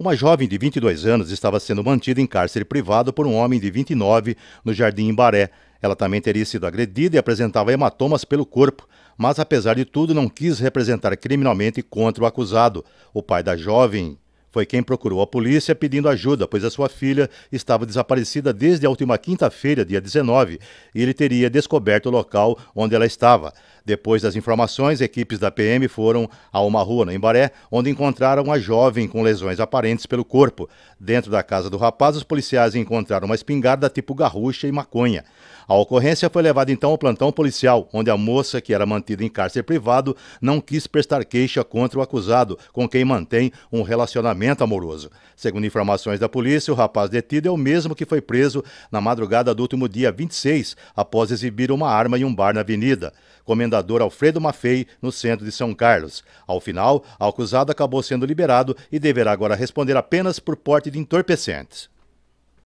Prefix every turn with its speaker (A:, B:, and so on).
A: Uma jovem de 22 anos estava sendo mantida em cárcere privado por um homem de 29 no Jardim Imbaré. Ela também teria sido agredida e apresentava hematomas pelo corpo, mas apesar de tudo não quis representar criminalmente contra o acusado. O pai da jovem foi quem procurou a polícia pedindo ajuda, pois a sua filha estava desaparecida desde a última quinta-feira, dia 19, e ele teria descoberto o local onde ela estava. Depois das informações, equipes da PM foram a uma rua no Embaré, onde encontraram a jovem com lesões aparentes pelo corpo. Dentro da casa do rapaz, os policiais encontraram uma espingarda tipo garrucha e maconha. A ocorrência foi levada então ao plantão policial, onde a moça, que era mantida em cárcere privado, não quis prestar queixa contra o acusado, com quem mantém um relacionamento amoroso. Segundo informações da polícia, o rapaz detido é o mesmo que foi preso na madrugada do último dia 26, após exibir uma arma em um bar na avenida. Comendador Alfredo Maffei, no centro de São Carlos. Ao final, o acusado acabou sendo liberado e deverá agora responder apenas por porte de entorpecentes.